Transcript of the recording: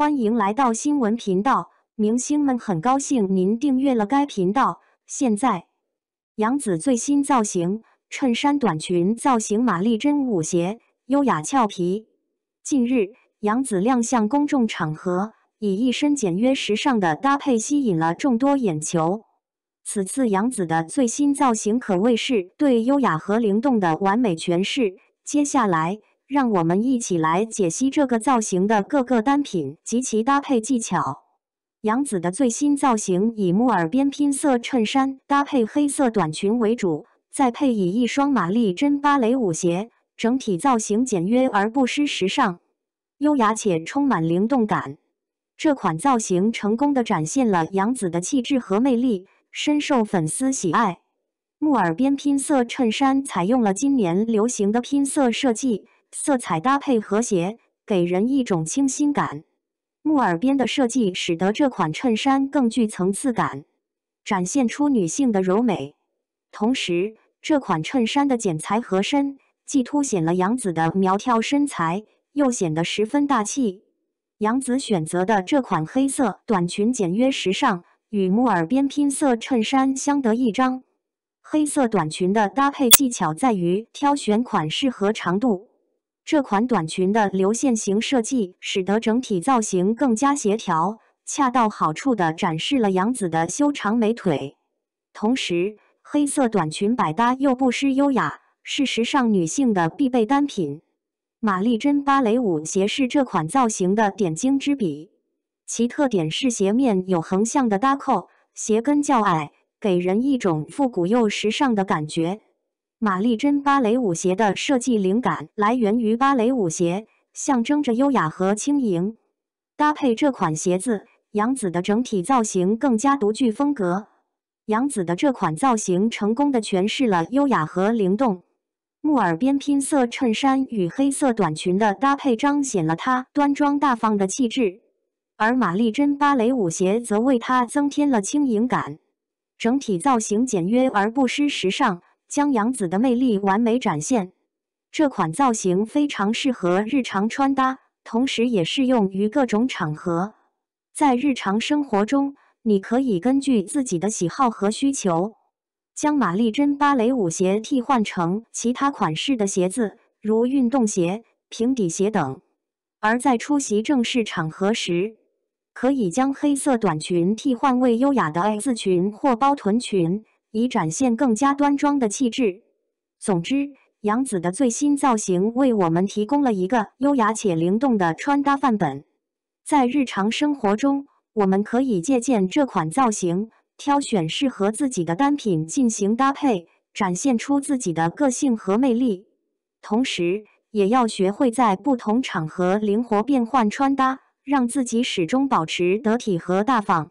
欢迎来到新闻频道，明星们很高兴您订阅了该频道。现在，杨紫最新造型：衬衫短裙，造型玛丽珍舞鞋，优雅俏皮。近日，杨紫亮相公众场合，以一身简约时尚的搭配吸引了众多眼球。此次杨紫的最新造型，可谓是对优雅和灵动的完美诠释。接下来。让我们一起来解析这个造型的各个单品及其搭配技巧。杨紫的最新造型以木耳边拼色衬衫搭配黑色短裙为主，再配以一双玛丽珍芭蕾舞鞋，整体造型简约而不失时尚，优雅且充满灵动感。这款造型成功的展现了杨紫的气质和魅力，深受粉丝喜爱。木耳边拼色衬衫采用了今年流行的拼色设计。色彩搭配和谐，给人一种清新感。木耳边的设计使得这款衬衫更具层次感，展现出女性的柔美。同时，这款衬衫的剪裁合身，既凸显了杨紫的苗条身材，又显得十分大气。杨紫选择的这款黑色短裙简约时尚，与木耳边拼色衬衫相得益彰。黑色短裙的搭配技巧在于挑选款式和长度。这款短裙的流线型设计，使得整体造型更加协调，恰到好处地展示了杨紫的修长美腿。同时，黑色短裙百搭又不失优雅，是时尚女性的必备单品。玛丽珍芭蕾舞鞋是这款造型的点睛之笔，其特点是鞋面有横向的搭扣，鞋跟较矮，给人一种复古又时尚的感觉。玛丽珍芭蕾舞鞋的设计灵感来源于芭蕾舞鞋，象征着优雅和轻盈。搭配这款鞋子，杨子的整体造型更加独具风格。杨子的这款造型成功的诠释了优雅和灵动。木耳边拼色衬衫与黑色短裙的搭配，彰显了她端庄大方的气质，而玛丽珍芭蕾舞鞋则为她增添了轻盈感。整体造型简约而不失时尚。将杨紫的魅力完美展现。这款造型非常适合日常穿搭，同时也适用于各种场合。在日常生活中，你可以根据自己的喜好和需求，将玛丽珍芭蕾舞鞋替换成其他款式的鞋子，如运动鞋、平底鞋等。而在出席正式场合时，可以将黑色短裙替换为优雅的 A 字裙或包臀裙。以展现更加端庄的气质。总之，杨子的最新造型为我们提供了一个优雅且灵动的穿搭范本。在日常生活中，我们可以借鉴这款造型，挑选适合自己的单品进行搭配，展现出自己的个性和魅力。同时，也要学会在不同场合灵活变换穿搭，让自己始终保持得体和大方。